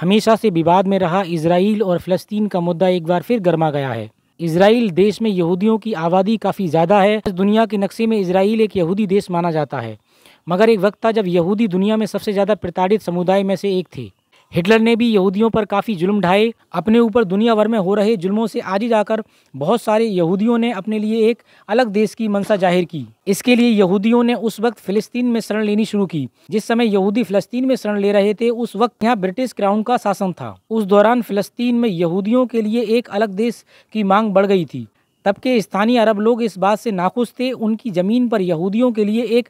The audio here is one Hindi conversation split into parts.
हमेशा से विवाद में रहा इसराइल और फ़लस्तीन का मुद्दा एक बार फिर गर्मा गया है इसराइल देश में यहूदियों की आबादी काफ़ी ज़्यादा है दुनिया के नक्शे में इसराइल एक यहूदी देश माना जाता है मगर एक वक्त था जब यहूदी दुनिया में सबसे ज़्यादा प्रताड़ित समुदाय में से एक थी हिटलर ने भी यहूदियों पर काफ़ी जुल्म ढाए अपने ऊपर दुनिया भर में हो रहे जुल्मों से आगे जाकर बहुत सारे यहूदियों ने अपने लिए एक अलग देश की मंशा जाहिर की इसके लिए यहूदियों ने उस वक्त फिलिस्तीन में शरण लेनी शुरू की जिस समय यहूदी फिलिस्तीन में शरण ले रहे थे उस वक्त यहाँ ब्रिटिश क्राउन का शासन था उस दौरान फिलिस्तीन में यहूदियों के लिए एक अलग देश की मांग बढ़ गई थी तब के स्थानीय अरब लोग इस बात से नाखुश थे उनकी ज़मीन पर यहूदियों के लिए एक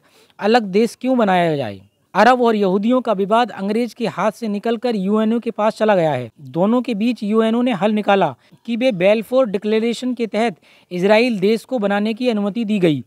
अलग देश क्यों बनाया जाए अरब और यहूदियों का विवाद अंग्रेज के हाथ से निकलकर यूएनओ के पास चला गया है दोनों के बीच यूएनओ ने हल निकाला कि वे बेलफोर डिक्लेरेशन के तहत इसराइल देश को बनाने की अनुमति दी गई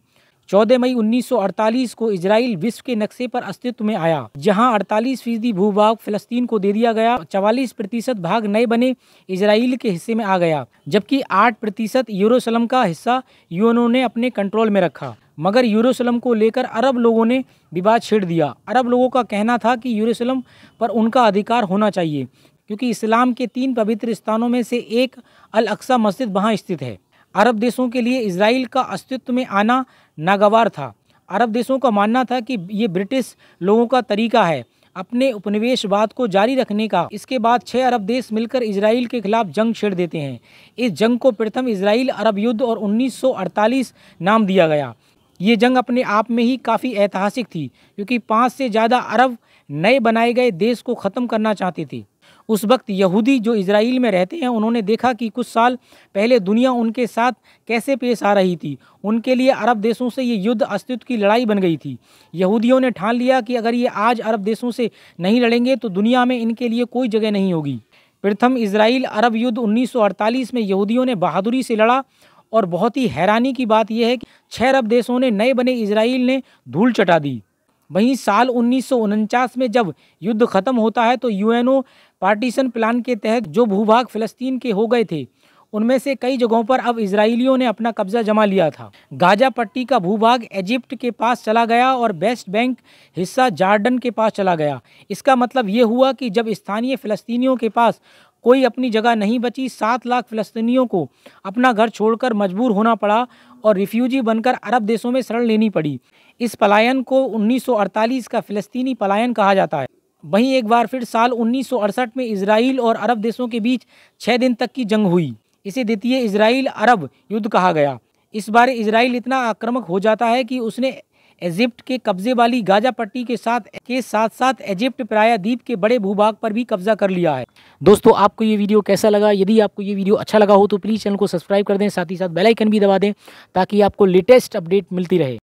14 मई 1948 को इसराइल विश्व के नक्शे पर अस्तित्व में आया जहां 48 फीसदी भूभाग फिलस्तीन को दे दिया गया 44 प्रतिशत भाग नए बने इसराइल के हिस्से में आ गया जबकि 8 प्रतिशत यूरोसलम का हिस्सा यूएनओ ने अपने कंट्रोल में रखा मगर यूरोसलम को लेकर अरब लोगों ने विवाद छेड़ दिया अरब लोगों का कहना था कि यूरोसलम पर उनका अधिकार होना चाहिए क्योंकि इस्लाम के तीन पवित्र स्थानों में से एक अल अक्सा मस्जिद वहाँ स्थित है अरब देशों के लिए इसराइल का अस्तित्व में आना नागवार था अरब देशों का मानना था कि ये ब्रिटिश लोगों का तरीका है अपने उपनिवेशवाद को जारी रखने का इसके बाद छः अरब देश मिलकर इसराइल के खिलाफ जंग छेड़ देते हैं इस जंग को प्रथम इसराइल अरब युद्ध और 1948 नाम दिया गया ये जंग अपने आप में ही काफ़ी ऐतिहासिक थी क्योंकि पाँच से ज़्यादा अरब नए बनाए गए देश को ख़त्म करना चाहते थे उस वक्त यहूदी जो इसराइल में रहते हैं उन्होंने देखा कि कुछ साल पहले दुनिया उनके साथ कैसे पेश आ रही थी उनके लिए अरब देशों से ये युद्ध अस्तित्व की लड़ाई बन गई थी यहूदियों ने ठान लिया कि अगर ये आज अरब देशों से नहीं लड़ेंगे तो दुनिया में इनके लिए कोई जगह नहीं होगी प्रथम इसराइल अरब युद्ध 1948 में यहूदियों ने बहादुरी से लड़ा और बहुत ही हैरानी की बात यह है कि छह अरब देशों ने नए बने इसराइल ने धूल चटा दी वहीं साल उन्नीस में जब युद्ध खत्म होता है तो यूएनओ पार्टीशन प्लान के तहत जो भूभाग फिलस्तीन के हो गए थे उनमें से कई जगहों पर अब इसराइलियों ने अपना कब्जा जमा लिया था गाजा पट्टी का भूभाग इजिप्ट के पास चला गया और वेस्ट बैंक हिस्सा जार्डन के पास चला गया इसका मतलब ये हुआ कि जब स्थानीय फ़लस्तीनियों के पास कोई अपनी जगह नहीं बची सात लाख फिलस्तीनियों को अपना घर छोड़कर मजबूर होना पड़ा और रिफ्यूजी बनकर अरब देशों में शरण लेनी पड़ी इस पलायन को 1948 का फ़लस्तीनी पलायन कहा जाता है वहीं एक बार फिर साल उन्नीस में इसराइल और अरब देशों के बीच छः दिन तक की जंग हुई इसे द्वितीय इसराइल अरब युद्ध कहा गया इस बार इसराइल इतना आक्रामक हो जाता है कि उसने इजिप्ट के कब्जे वाली गाजा पट्टी के साथ के साथ साथ इजिप्ट प्राय द्वीप के बड़े भूभाग पर भी कब्जा कर लिया है दोस्तों आपको ये वीडियो कैसा लगा यदि आपको ये वीडियो अच्छा लगा हो तो प्लीज़ चैनल को सब्सक्राइब कर दें साथ ही साथ बेलाइकन भी दबा दें ताकि आपको लेटेस्ट अपडेट मिलती रहे